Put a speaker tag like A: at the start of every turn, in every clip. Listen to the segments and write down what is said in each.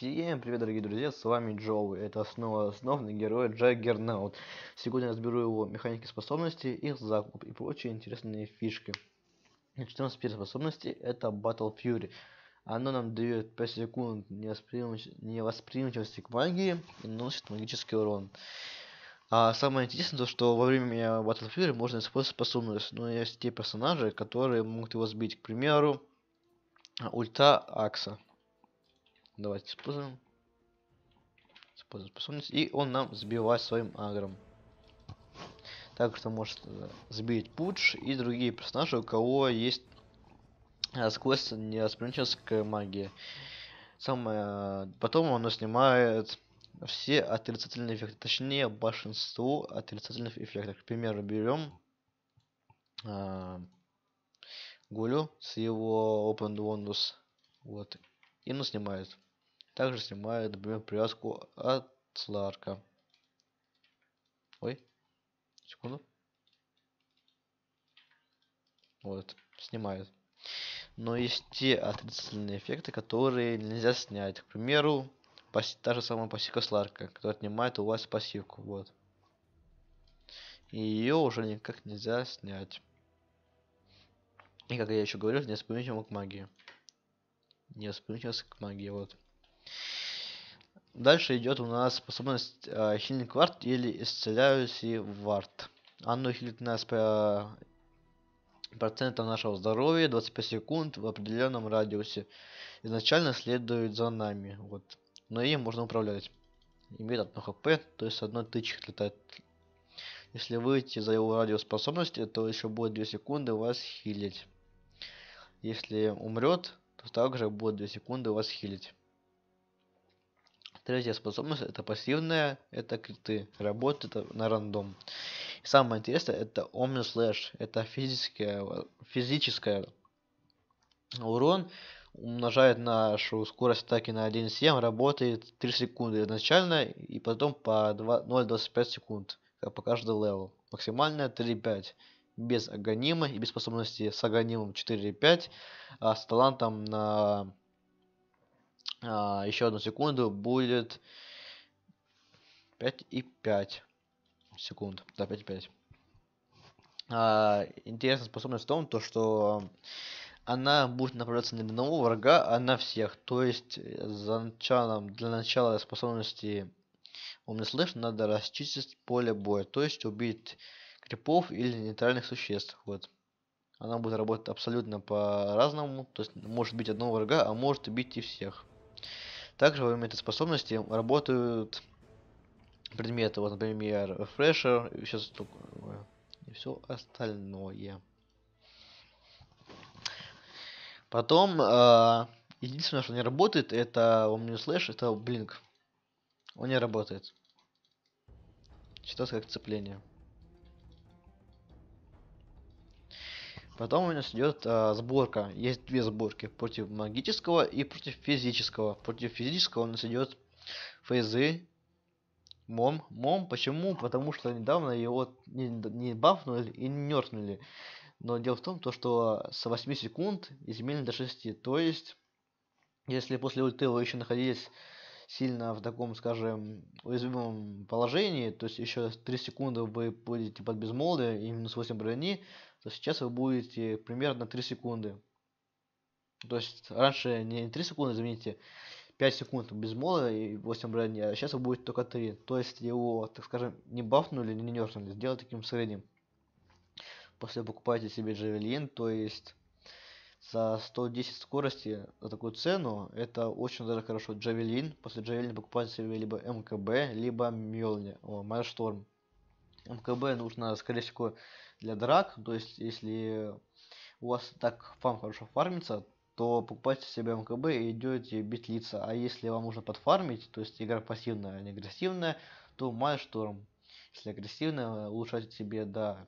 A: Всем привет, дорогие друзья, с вами Джоу. Это основа основный герой Джаггернаут. Сегодня я разберу его механики способности, их закуп и прочие интересные фишки. Значит, у способность это Battle Fury. Оно нам дает 5 секунд невосприимч... невосприимчивости к магии и наносит магический урон. А самое интересное то, что во время Battle Fury можно использовать способность, но есть те персонажи, которые могут его сбить. К примеру, ульта Акса. Давайте используем. Используем способность. И он нам сбивает своим агром. так что может э, сбить Пуч и другие персонажи, у кого есть э, сквозь неоспринческая магия. Самое... Э, потом оно снимает все отрицательные эффекты, точнее большинство отрицательных эффектов. К примеру, берем э, Гулю с его Open Windows, вот, и он снимает. Также снимает, например, привязку от Сларка. Ой, секунду. Вот, снимает. Но есть те отрицательные эффекты, которые нельзя снять. К примеру, та же самая пассивка Сларка, которая отнимает у вас пассивку. Вот. И ее уже никак нельзя снять. И как я еще говорил, не восприимчивым к магии. Не восприимчивым к магии, вот. Дальше идет у нас способность э, Хилинг Вард или Исцеляюсь и Вард. Оно хилит нас по э, процентам нашего здоровья 25 секунд в определенном радиусе. Изначально следует за нами, вот. Но им можно управлять. Имеет одно хп, то есть одно тычек летает. Если выйти за его радиоспособности, то еще будет 2 секунды вас хилить. Если умрет, то также будет 2 секунды вас хилить. Третья способность это пассивная, это криты. Работа это на рандом. И самое интересное это Omni Slash. Это физическая, физическая урон умножает нашу скорость атаки на 1.7, работает 3 секунды изначально и потом по 0.25 секунд по каждому левелу. Максимальная 3.5 без агонима и без способности с агонимом 4.5, а с талантом на а, еще одну секунду будет 5 и 5 секунд. Да, 5 и 5. А, интересная способность в том, то, что она будет направляться не на одного врага, а на всех. То есть э, за началом, для начала способности умный слышно, надо расчистить поле боя, то есть убить крипов или нейтральных существ. Вот. Она будет работать абсолютно по-разному, то есть может быть одного врага, а может убить и всех. Также во время этой способности работают предметы, вот, например, фрешер, и все, и все остальное. Потом, э, единственное, что не работает, это Omni Slash, это Blink. Он не работает. Считается как цепление. Потом у нас идет э, а, сборка. Есть две сборки против магического и против физического. Против физического у нас идет фейзы. Мом. Мом. Почему? Потому что недавно его не, не бафнули и не нертнули. Но дело в том, то, что с 8 секунд изменили до 6. То есть, если после ульты вы еще находились сильно в таком, скажем, уязвимом положении, то есть еще 3 секунды вы будете под безмолвие и минус 8 брони, то сейчас вы будете примерно 3 секунды. То есть раньше не 3 секунды, извините, 5 секунд без мола и 8 брони, а сейчас будет только 3. То есть его, так скажем, не бафнули, не нерфнули, сделали таким средним. После покупаете себе джавелин, то есть за 110 скорости, за такую цену, это очень даже хорошо. Джавелин, после джавелина покупаете себе либо МКБ, либо Мьолни, о, Майршторм. МКБ нужно, скорее всего, для драк. То есть, если у вас так фарм хорошо фармится, то покупайте себе МКБ и идете бить лица. А если вам нужно подфармить, то есть игра пассивная, а не агрессивная, то Майшторм. Если агрессивная, улучшайте себе, да,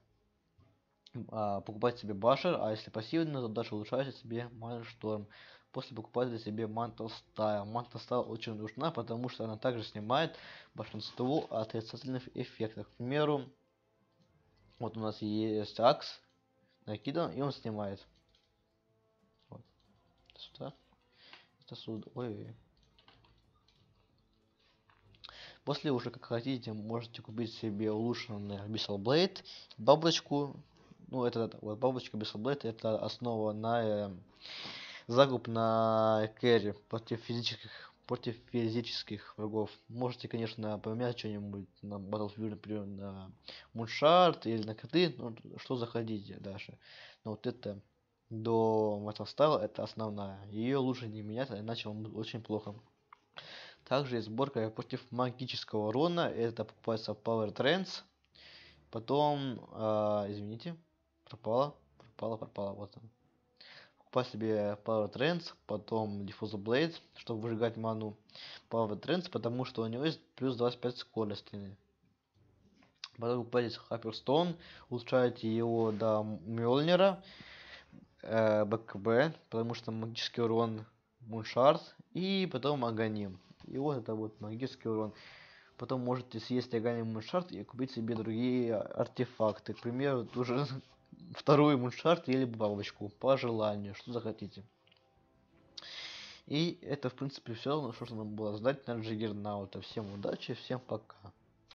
A: а, покупайте себе башер, а если пассивная, то дальше улучшайте себе Майшторм. После покупайте себе Mantle Style. Mantle Style очень нужна, потому что она также снимает большинство отрицательных эффектов. К примеру, вот у нас есть акс, накидан, и он снимает. Вот. Сюда. Это сюда. Ой, ой. После уже как хотите, можете купить себе улучшенный Abyssal Blade, бабочку. Ну, это вот бабочка Abyssal Blade, это основа на э, загуб на керри против физических против физических врагов. Можете, конечно, поменять что-нибудь на Battlefield, например, на Муншарт или на коты, ну, что заходите дальше. Но вот это до Мотостайла это основная. Ее лучше не менять, а иначе вам будет очень плохо. Также есть сборка против магического урона. Это покупается Power Trends. Потом, э, извините, пропала, пропала, пропала, вот он. После себе Power Trends, потом Diffuse Blade, чтобы выжигать ману. Power Trends, потому что у него есть плюс 25 скорости. Потом купаете Хаперстон, улучшаете его до Мёлнира, э, БКБ, потому что магический урон Муншард, и потом Аганим. И вот это вот магический урон. Потом можете съесть Аганим Муншард и купить себе другие артефакты, к примеру, тоже вторую муншарт или бабочку, по желанию, что захотите. И это, в принципе, все, что нам было знать на Джиггернаута. Всем удачи, всем пока.